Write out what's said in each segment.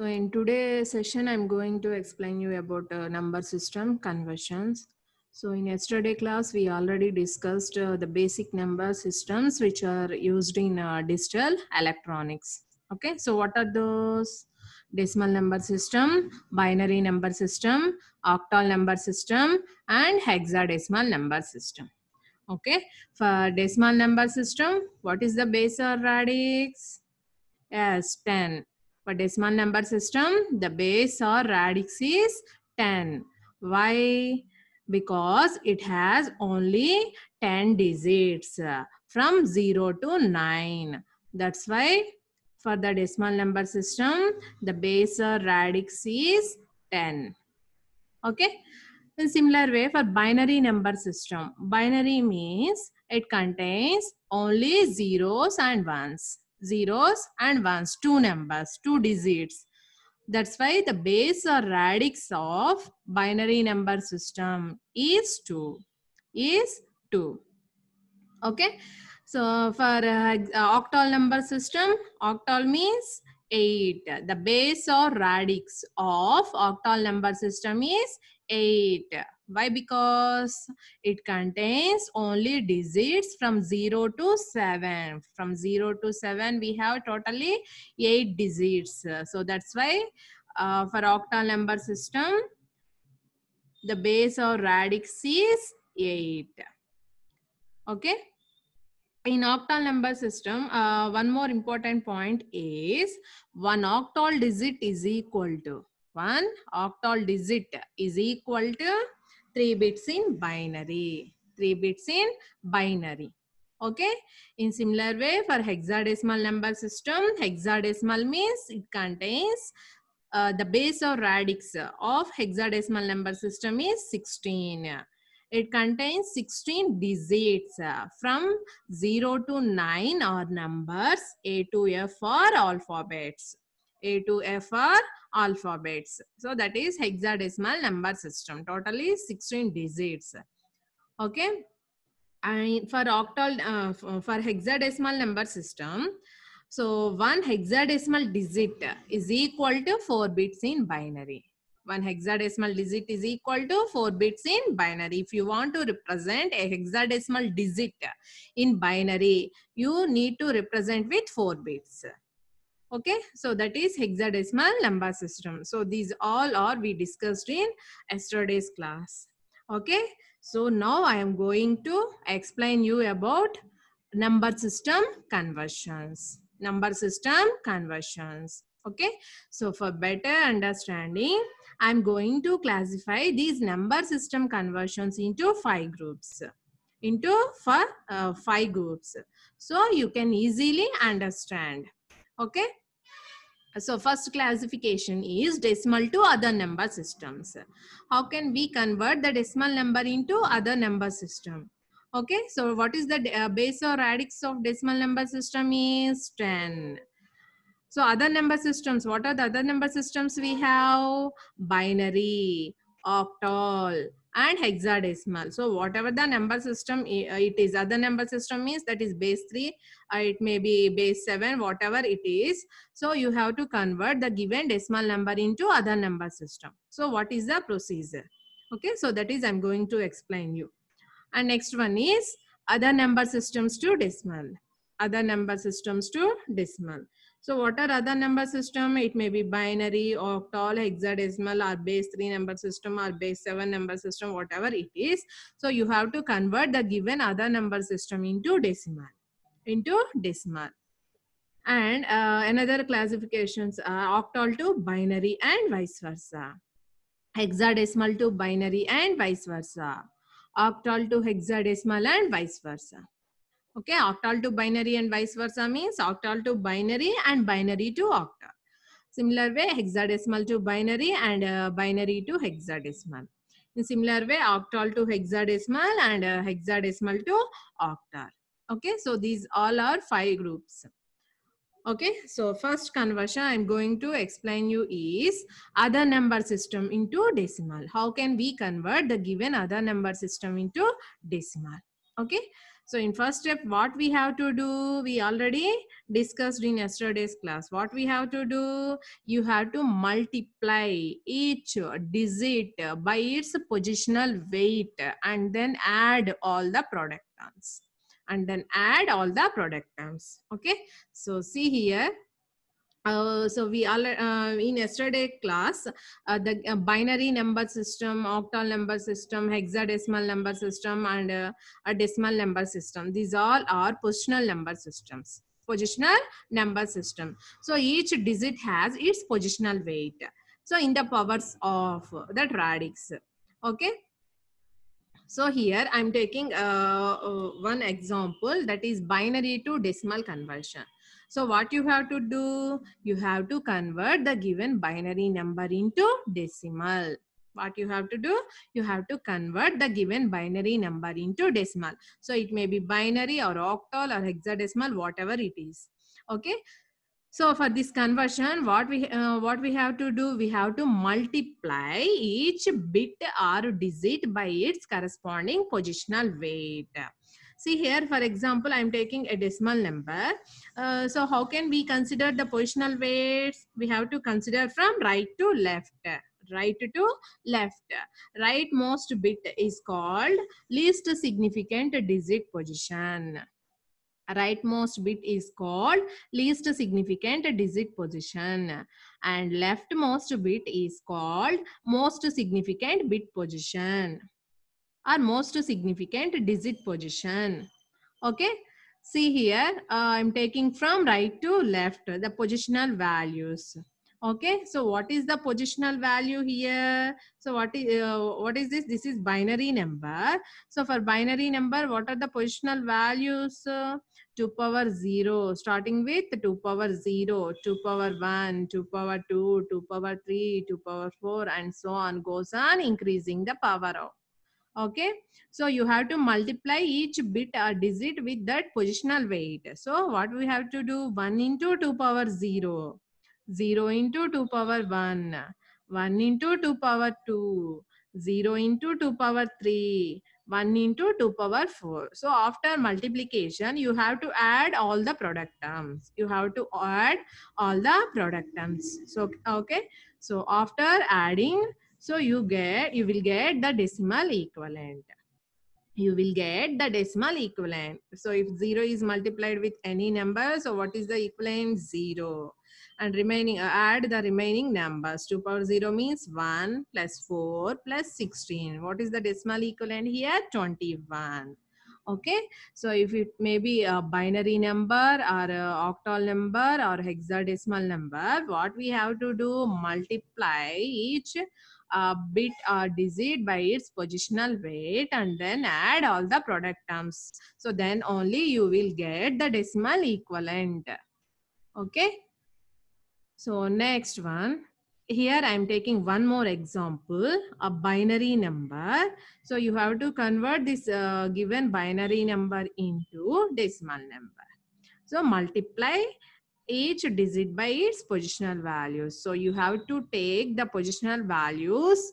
So in today's session, I'm going to explain you about uh, number system conversions. So in yesterday class, we already discussed uh, the basic number systems which are used in uh, digital electronics. Okay, so what are those? Decimal number system, binary number system, octal number system, and hexadecimal number system. Okay, for decimal number system, what is the base or radix? Yes, 10. For decimal number system, the base or radix is 10. Why? Because it has only 10 digits uh, from 0 to 9. That's why for the decimal number system, the base or radix is 10. Okay. In similar way, for binary number system, binary means it contains only zeros and ones zeros and ones, two numbers, two digits. That's why the base or radix of binary number system is 2. Is 2. Okay. So for uh, octal number system, octal means 8. The base or radix of octal number system is 8. Why? Because it contains only digits from 0 to 7. From 0 to 7, we have totally 8 digits. So that's why uh, for octal number system, the base or radix is 8. Okay. In octal number system, uh, one more important point is one octal digit is equal to one octal digit is equal to 3 bits in binary. 3 bits in binary. Okay. In similar way for hexadecimal number system, hexadecimal means it contains uh, the base or radix of hexadecimal number system is 16. It contains 16 digits uh, from 0 to 9 are numbers A to F are alphabets. A to F are alphabets. So that is hexadecimal number system. Totally 16 digits. Okay. And for octal, uh, for hexadecimal number system, so one hexadecimal digit is equal to four bits in binary. One hexadecimal digit is equal to four bits in binary. If you want to represent a hexadecimal digit in binary, you need to represent with four bits okay so that is hexadecimal number system so these all are we discussed in yesterday's class okay so now i am going to explain you about number system conversions number system conversions okay so for better understanding i'm going to classify these number system conversions into five groups into uh, five groups so you can easily understand okay so first classification is decimal to other number systems how can we convert the decimal number into other number system okay so what is the uh, base or radix of decimal number system is 10 so other number systems what are the other number systems we have binary octal and hexadecimal so whatever the number system it is other number system means that is base 3 uh, it may be base 7 whatever it is so you have to convert the given decimal number into other number system so what is the procedure okay so that is i'm going to explain you and next one is other number systems to decimal other number systems to decimal so what are other number system? It may be binary, octal, hexadecimal, or base 3 number system or base 7 number system, whatever it is. So you have to convert the given other number system into decimal. Into decimal. And uh, another classifications are octal to binary and vice versa. Hexadecimal to binary and vice versa. Octal to hexadecimal and vice versa. Okay, octal to binary and vice versa means octal to binary and binary to octal. Similar way, hexadecimal to binary and uh, binary to hexadecimal. In similar way, octal to hexadecimal and uh, hexadecimal to octal. Okay, so these all are five groups okay so first conversion i'm going to explain you is other number system into decimal how can we convert the given other number system into decimal okay so in first step, what we have to do, we already discussed in yesterday's class. What we have to do, you have to multiply each digit by its positional weight and then add all the product terms. And then add all the product terms. Okay. So see here, uh, so we all uh, in yesterday class uh, the uh, binary number system octal number system hexadecimal number system and uh, a decimal number system these all are positional number systems positional number system so each digit has its positional weight so in the powers of the radix okay so here i'm taking uh, uh, one example that is binary to decimal conversion so what you have to do? You have to convert the given binary number into decimal. What you have to do? You have to convert the given binary number into decimal. So it may be binary or octal or hexadecimal, whatever it is. Okay. So for this conversion, what we uh, what we have to do, we have to multiply each bit or digit by its corresponding positional weight. See here, for example, I'm taking a decimal number. Uh, so how can we consider the positional weights? We have to consider from right to left right to left. Rightmost bit is called least significant digit position. Rightmost bit is called least significant digit position and leftmost bit is called most significant bit position. Are most significant digit position. Okay. See here, uh, I'm taking from right to left, the positional values. Okay, so what is the positional value here? So what is, uh, what is this? This is binary number. So for binary number, what are the positional values? Uh, 2 power 0, starting with 2 power 0, 2 power 1, 2 power 2, 2 power 3, 2 power 4, and so on, goes on increasing the power of okay so you have to multiply each bit or uh, digit with that positional weight so what we have to do 1 into 2 power 0 0 into 2 power 1 1 into 2 power 2 0 into 2 power 3 1 into 2 power 4 so after multiplication you have to add all the product terms you have to add all the product terms so okay so after adding so you get, you will get the decimal equivalent. You will get the decimal equivalent. So if 0 is multiplied with any number, so what is the equivalent? 0. And remaining, uh, add the remaining numbers. 2 power 0 means 1 plus 4 plus 16. What is the decimal equivalent here? 21 okay so if it may be a binary number or a octal number or hexadecimal number what we have to do multiply each a bit uh, dizzied by its positional weight and then add all the product terms. So then only you will get the decimal equivalent. Okay. So next one. Here I am taking one more example, a binary number. So you have to convert this uh, given binary number into decimal number. So multiply each digit by its positional values. So you have to take the positional values,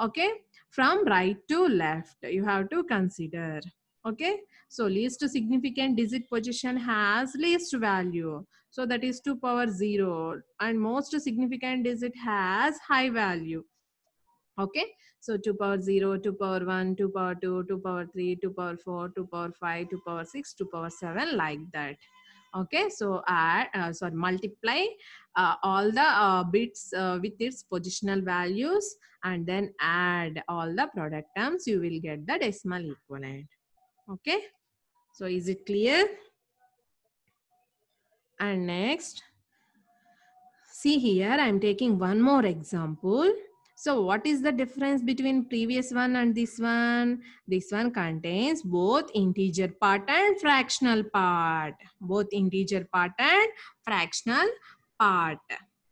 okay, from right to left. You have to consider, okay. So least significant digit position has least value. So that is 2 power 0 and most significant digit has high value. Okay, so 2 power 0, 2 power 1, 2 power 2, 2 power 3, 2 power 4, 2 power 5, 2 power 6, 2 power 7 like that okay so add uh, sorry multiply uh, all the uh, bits uh, with its positional values and then add all the product terms you will get the decimal equivalent okay so is it clear and next see here i'm taking one more example so what is the difference between previous one and this one? This one contains both integer part and fractional part. Both integer part and fractional part.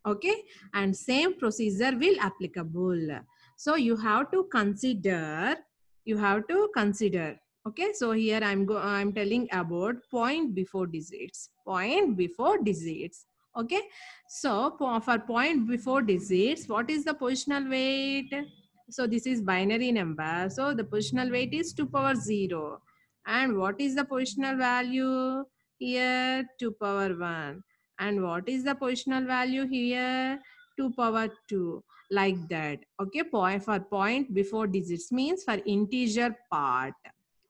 Okay. And same procedure will applicable. So you have to consider, you have to consider. Okay. So here I'm, go, I'm telling about point before digits. Point before digits okay so for point before digits what is the positional weight so this is binary number so the positional weight is 2 power 0 and what is the positional value here 2 power 1 and what is the positional value here 2 power 2 like that okay point for point before digits means for integer part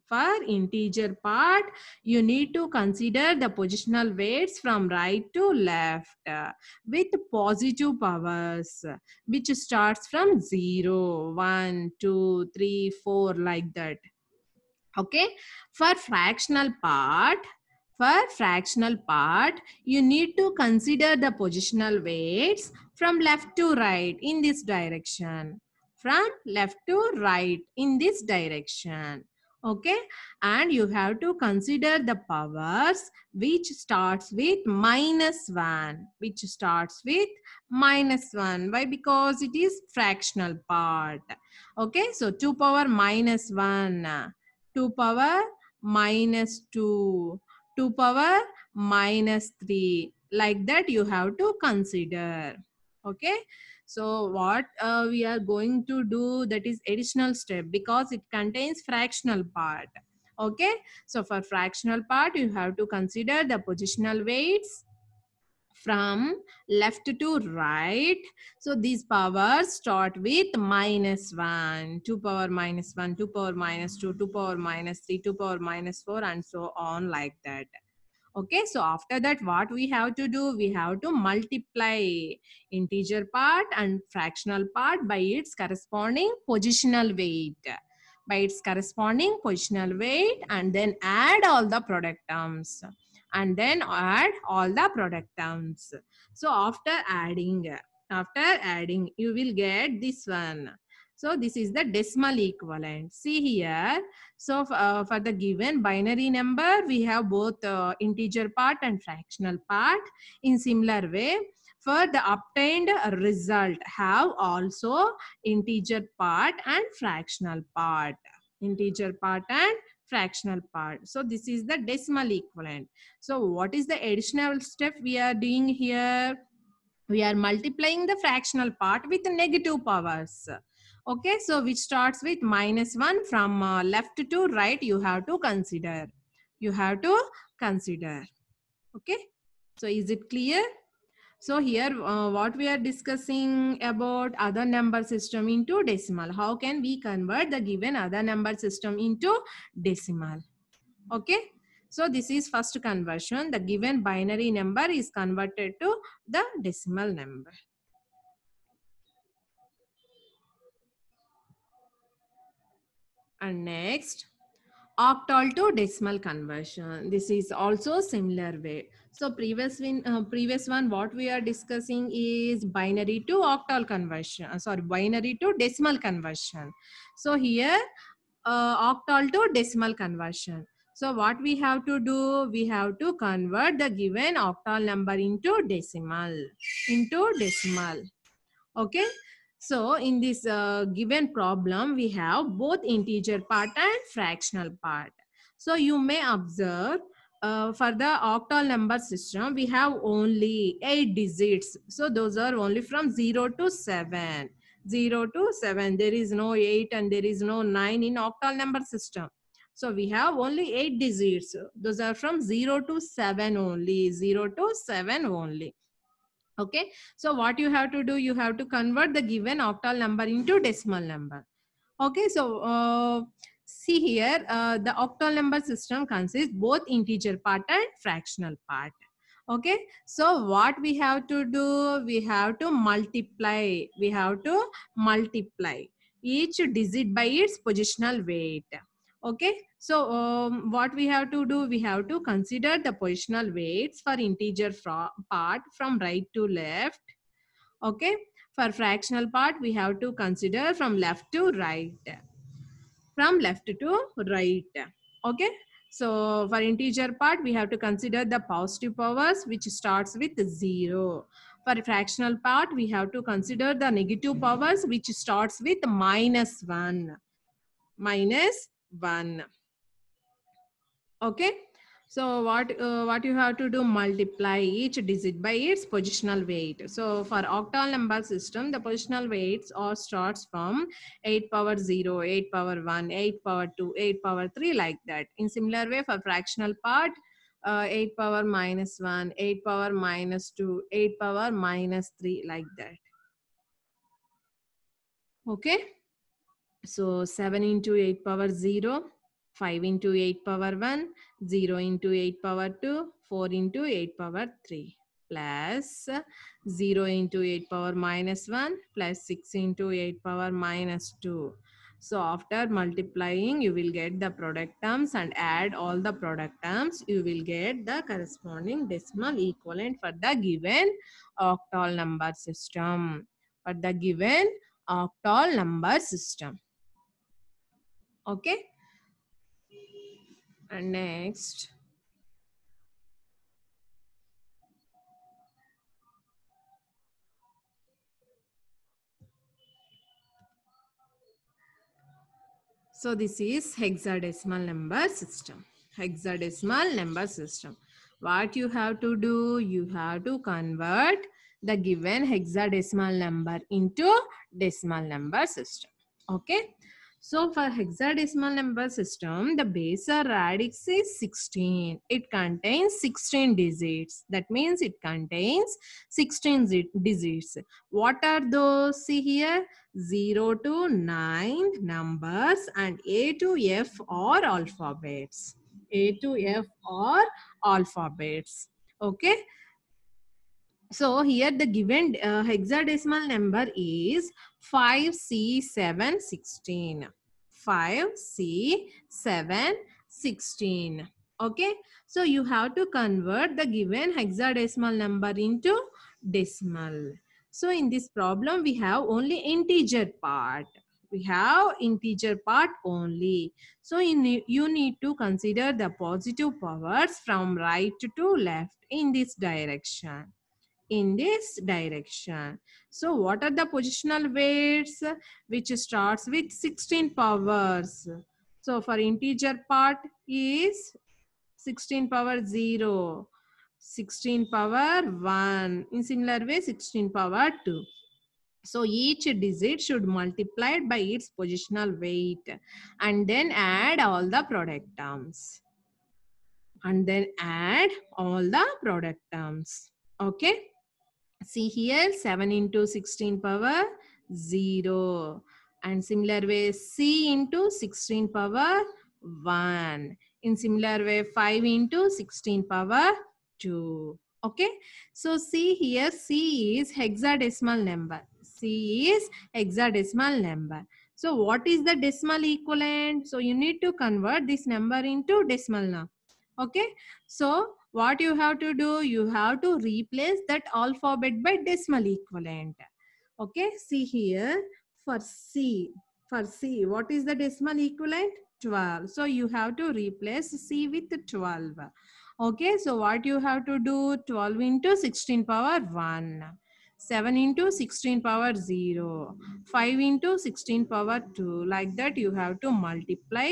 for integer part, you need to consider the positional weights from right to left uh, with positive powers, which starts from 0, 1, 2, 3, 4, like that. Okay, for fractional part, for fractional part, you need to consider the positional weights from left to right in this direction. From left to right in this direction okay and you have to consider the powers which starts with minus 1 which starts with minus 1 why because it is fractional part okay so 2 power minus 1 2 power minus 2 2 power minus 3 like that you have to consider okay so what uh, we are going to do that is additional step because it contains fractional part. Okay, so for fractional part, you have to consider the positional weights from left to right. So these powers start with minus 1, 2 power minus 1, 2 power minus 2, 2 power minus 3, 2 power minus 4 and so on like that okay so after that what we have to do we have to multiply integer part and fractional part by its corresponding positional weight by its corresponding positional weight and then add all the product terms and then add all the product terms so after adding after adding you will get this one so this is the decimal equivalent. See here. So uh, for the given binary number, we have both uh, integer part and fractional part. In similar way, for the obtained result have also integer part and fractional part. Integer part and fractional part. So this is the decimal equivalent. So what is the additional step we are doing here? We are multiplying the fractional part with negative powers. Okay, so which starts with minus 1 from uh, left to right you have to consider. You have to consider. Okay, so is it clear? So here uh, what we are discussing about other number system into decimal. How can we convert the given other number system into decimal? Okay. So this is first conversion. The given binary number is converted to the decimal number. And next, octal to decimal conversion. This is also similar way. So previous, win, uh, previous one, what we are discussing is binary to octal conversion, uh, sorry, binary to decimal conversion. So here, uh, octal to decimal conversion. So what we have to do, we have to convert the given octal number into decimal, into decimal. Okay. So in this uh, given problem, we have both integer part and fractional part. So you may observe uh, for the octal number system, we have only eight digits. So those are only from zero to seven. Zero to seven. There is no eight and there is no nine in octal number system. So we have only eight digits. Those are from zero to seven only. Zero to seven only. Okay, so what you have to do, you have to convert the given octal number into decimal number. Okay, so uh, see here, uh, the octal number system consists both integer part and fractional part. Okay, so what we have to do, we have to multiply, we have to multiply each digit by its positional weight. Okay, so um, what we have to do, we have to consider the positional weights for integer part from right to left. Okay, for fractional part, we have to consider from left to right. From left to right. Okay, so for integer part, we have to consider the positive powers which starts with 0. For fractional part, we have to consider the negative powers which starts with minus 1. Minus 1. Okay. So what, uh, what you have to do, multiply each digit by its positional weight. So for octal number system, the positional weights all starts from 8 power 0, 8 power 1, 8 power 2, 8 power 3 like that. In similar way for fractional part, uh, 8 power minus 1, 8 power minus 2, 8 power minus 3 like that. Okay. So 7 into 8 power 0, 5 into 8 power 1, 0 into 8 power 2, 4 into 8 power 3 plus 0 into 8 power minus 1 plus 6 into 8 power minus 2. So after multiplying, you will get the product terms and add all the product terms, you will get the corresponding decimal equivalent for the given octal number system. For the given octal number system. Okay and next So this is hexadecimal number system. Hexadecimal number system. What you have to do? You have to convert the given hexadecimal number into decimal number system. Okay. So for hexadecimal number system, the or radix is 16. It contains 16 digits. That means it contains 16 digits. What are those? See here, 0 to 9 numbers and A to F are alphabets. A to F are alphabets. Okay. So here the given uh, hexadecimal number is 5C716. 5C716. Okay. So you have to convert the given hexadecimal number into decimal. So in this problem, we have only integer part. We have integer part only. So in, you need to consider the positive powers from right to left in this direction in this direction. So what are the positional weights which starts with 16 powers? So for integer part is 16 power 0, 16 power 1. In similar way 16 power 2. So each digit should multiplied by its positional weight and then add all the product terms. And then add all the product terms. Okay see here 7 into 16 power 0 and similar way c into 16 power 1 in similar way 5 into 16 power 2 okay so c here c is hexadecimal number c is hexadecimal number so what is the decimal equivalent so you need to convert this number into decimal now okay so what you have to do you have to replace that alphabet by decimal equivalent okay see here for c for c what is the decimal equivalent 12 so you have to replace c with 12 okay so what you have to do 12 into 16 power 1 7 into 16 power 0 5 into 16 power 2 like that you have to multiply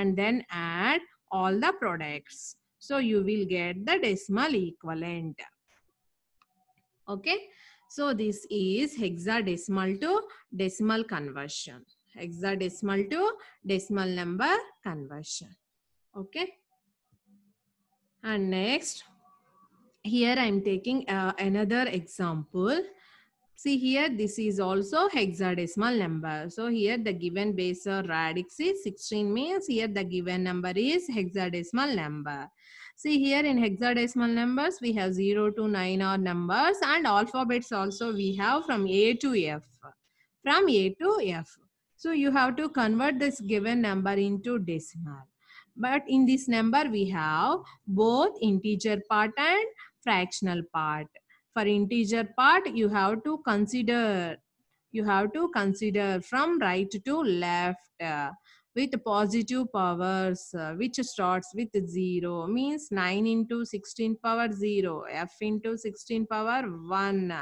and then add all the products so you will get the decimal equivalent. Okay. So this is hexadecimal to decimal conversion. Hexadecimal to decimal number conversion. Okay. And next, here I am taking uh, another example. See here, this is also hexadecimal number. So here the given base or radix is 16 means here the given number is hexadecimal number. See here in hexadecimal numbers, we have 0 to 9 are numbers and alphabets also we have from A to F. From A to F. So you have to convert this given number into decimal. But in this number, we have both integer part and fractional part for integer part you have to consider you have to consider from right to left uh, with positive powers uh, which starts with 0 means 9 into 16 power 0 f into 16 power 1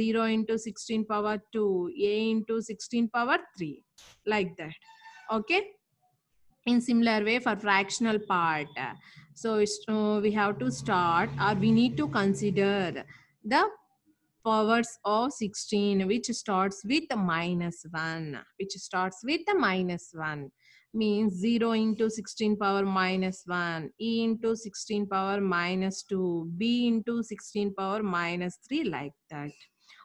0 into 16 power 2 a into 16 power 3 like that okay in similar way for fractional part uh, so uh, we have to start or we need to consider the powers of 16 which starts with the minus 1 which starts with the minus 1 means 0 into 16 power minus 1 e into 16 power minus 2 b into 16 power minus 3 like that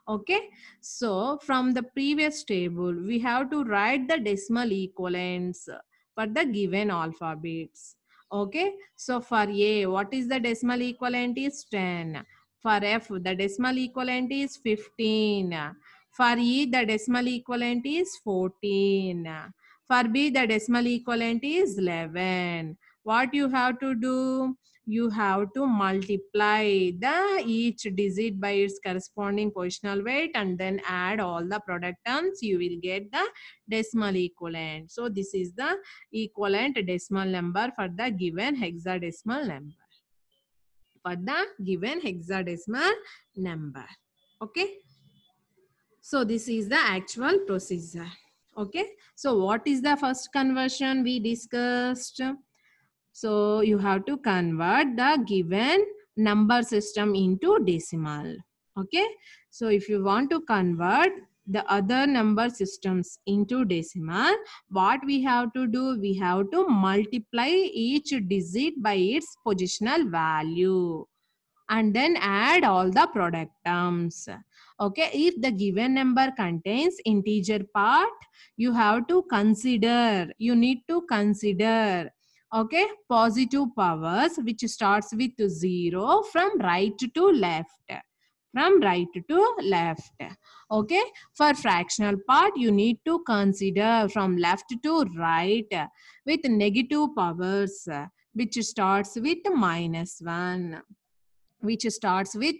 okay so from the previous table we have to write the decimal equivalents for the given alphabets okay so for a what is the decimal equivalent is 10 for f, the decimal equivalent is 15. For e, the decimal equivalent is 14. For b, the decimal equivalent is 11. What you have to do? You have to multiply the each digit by its corresponding positional weight and then add all the product terms. You will get the decimal equivalent. So this is the equivalent decimal number for the given hexadecimal number for the given hexadecimal number. Okay. So this is the actual procedure. Okay. So what is the first conversion we discussed? So you have to convert the given number system into decimal. Okay. So if you want to convert the other number systems into decimal what we have to do we have to multiply each digit by its positional value and then add all the product terms okay if the given number contains integer part you have to consider you need to consider okay positive powers which starts with 0 from right to left from right to left. Okay. For fractional part, you need to consider from left to right with negative powers which starts with minus 1 which starts with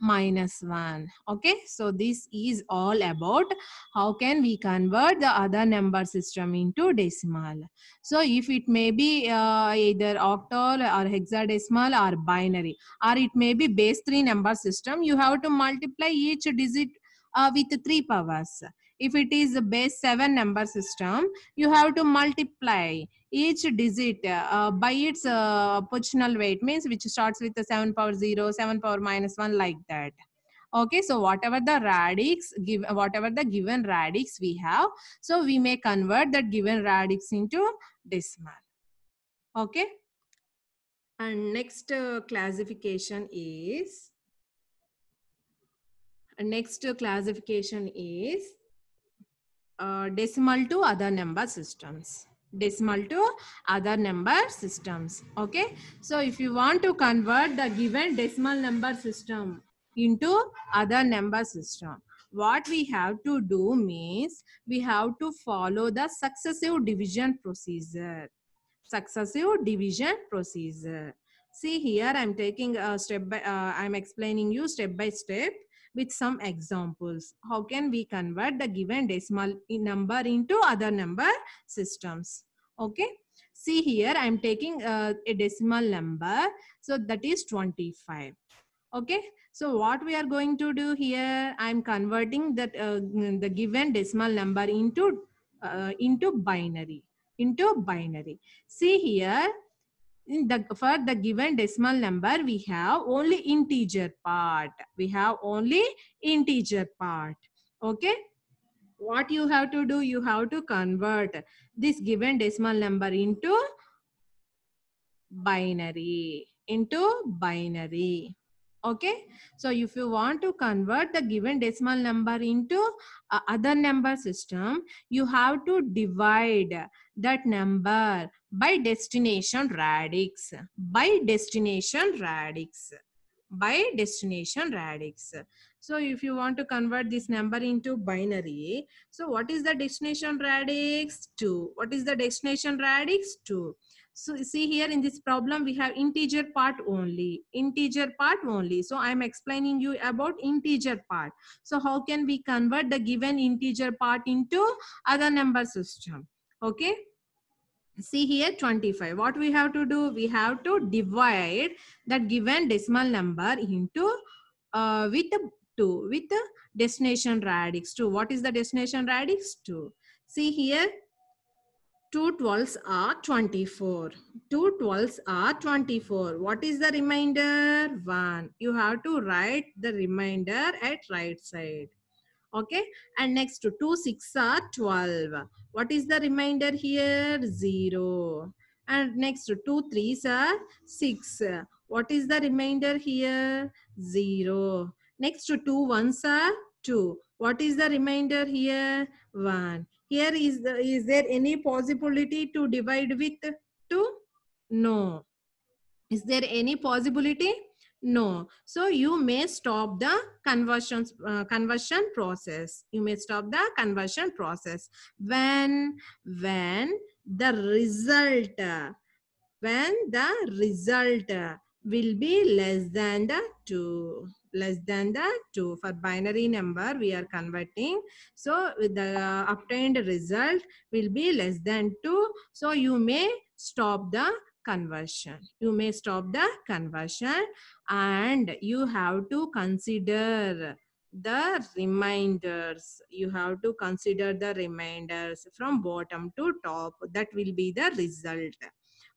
minus 1. Okay, so this is all about how can we convert the other number system into decimal. So if it may be uh, either octal or hexadecimal or binary or it may be base 3 number system, you have to multiply each digit uh, with 3 powers if it is a base 7 number system, you have to multiply each digit uh, by its uh, positional weight means which starts with the 7 power 0, 7 power minus 1 like that. Okay, so whatever the radix, give, whatever the given radix we have, so we may convert that given radix into decimal. Okay. And next uh, classification is, next classification is uh, decimal to other number systems decimal to other number systems okay so if you want to convert the given decimal number system into other number system what we have to do means we have to follow the successive division procedure successive division procedure see here i'm taking a step by uh, i'm explaining you step by step with some examples. How can we convert the given decimal number into other number systems? Okay. See here, I'm taking uh, a decimal number. So that is 25. Okay. So what we are going to do here, I'm converting that uh, the given decimal number into uh, into binary into binary. See here, the, for the given decimal number, we have only integer part. We have only integer part. Okay. What you have to do, you have to convert this given decimal number into binary. Into binary. Okay. So if you want to convert the given decimal number into uh, other number system, you have to divide that number by destination radix by destination radix by destination radix so if you want to convert this number into binary so what is the destination radix 2 what is the destination radix 2 so see here in this problem we have integer part only integer part only so i am explaining you about integer part so how can we convert the given integer part into other number system okay see here 25 what we have to do we have to divide that given decimal number into uh, with 2 with the destination radix 2 what is the destination radix 2 see here 2 12s are 24 2 12s are 24 what is the remainder 1 you have to write the remainder at right side okay and next to 2 6 are 12 what is the remainder here 0 and next to 2 3s are 6 what is the remainder here 0 next to 2 1s are 2 what is the remainder here 1 here is the is there any possibility to divide with 2 no is there any possibility no. So you may stop the conversion, uh, conversion process. You may stop the conversion process when, when the result, when the result will be less than the 2 less than the 2 for binary number we are converting so the obtained result will be less than 2 so you may stop the conversion. You may stop the conversion and you have to consider the reminders. You have to consider the reminders from bottom to top. That will be the result.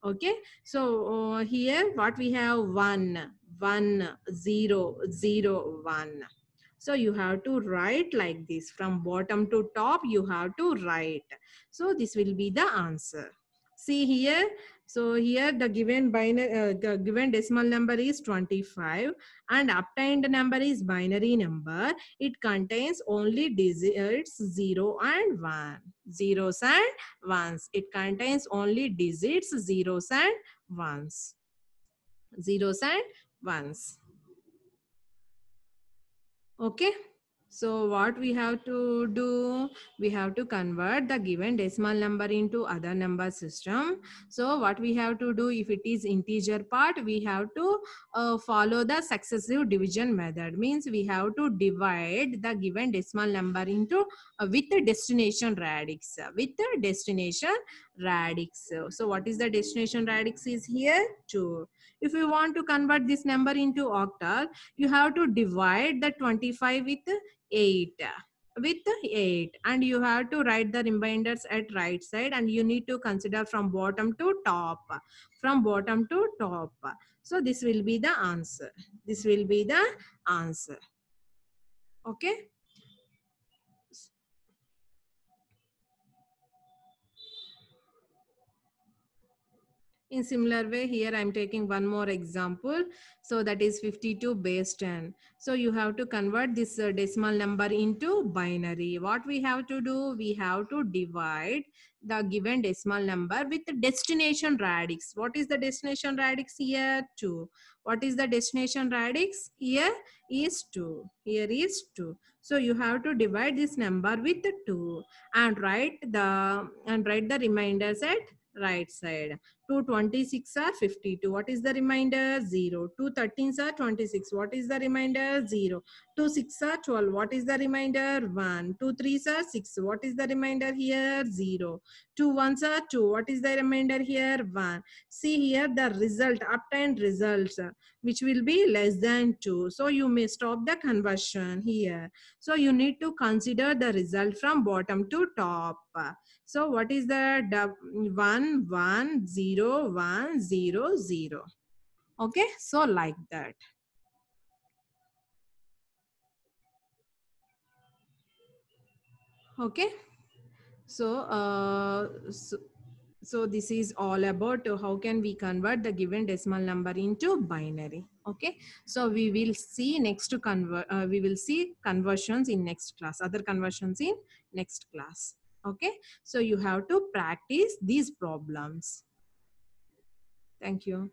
Okay, so uh, here what we have one, one, zero, zero, one. So you have to write like this from bottom to top you have to write. So this will be the answer. See here so here the given binary, uh, the given decimal number is 25 and obtained number is binary number. It contains only digits 0 and 1. Zeros and 1s. It contains only digits 0s and 1s. Zeros and 1s. Okay. So what we have to do? We have to convert the given decimal number into other number system. So what we have to do if it is integer part, we have to uh, follow the successive division method. Means we have to divide the given decimal number into uh, with the destination radix, with the destination radix. So what is the destination radix is here? 2. If you want to convert this number into octal, you have to divide the 25 with 8 with 8 and you have to write the reminders at right side and you need to consider from bottom to top from bottom to top so this will be the answer this will be the answer okay In similar way, here I'm taking one more example. So that is 52 base 10. So you have to convert this uh, decimal number into binary. What we have to do? We have to divide the given decimal number with the destination radix. What is the destination radix here? 2. What is the destination radix? Here is 2. Here is 2. So you have to divide this number with the 2 and write the and write the reminders at right side. 2 26 are 52. What is the remainder? 0. 2 13s are 26. What is the remainder? 0. 2 6 are 12. What is the remainder? 1. 2 3s are 6. What is the remainder here? 0. 2 1s are 2. What is the remainder here? 1. See here the result, obtained results, which will be less than 2. So you may stop the conversion here. So you need to consider the result from bottom to top. So what is the 1, 1, 0, 0, 1, 0, 0. Okay, so like that. Okay, so, uh, so so this is all about how can we convert the given decimal number into binary. Okay. So we will see next to convert, uh, we will see conversions in next class, other conversions in next class. Okay. So you have to practice these problems. Thank you.